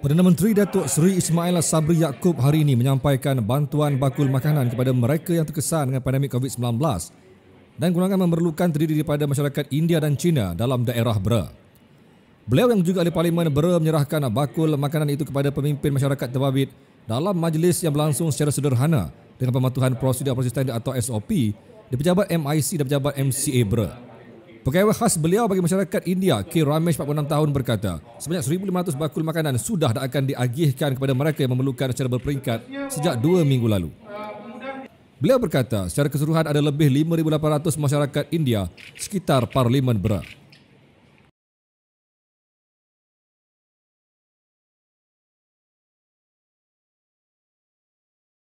Perdana Menteri Datuk Seri Ismail Sabri Yaakob hari ini menyampaikan bantuan bakul makanan kepada mereka yang terkesan dengan pandemik COVID-19 dan golongan memerlukan terdiri daripada masyarakat India dan China dalam daerah Bra. Beliau yang juga oleh Parlimen Bra menyerahkan bakul makanan itu kepada pemimpin masyarakat terbabit dalam majlis yang berlangsung secara sederhana dengan pematuhan prosedur operasi standar atau SOP di pejabat MIC dan pejabat MCA Bra. Pegawai khas beliau bagi masyarakat India, K. Ramesh 46 tahun berkata, sebanyak 1,500 bakul makanan sudah dah akan diagihkan kepada mereka yang memerlukan secara berperingkat sejak dua minggu lalu. Beliau berkata, secara keseluruhan ada lebih 5,800 masyarakat India sekitar Parlimen Berat.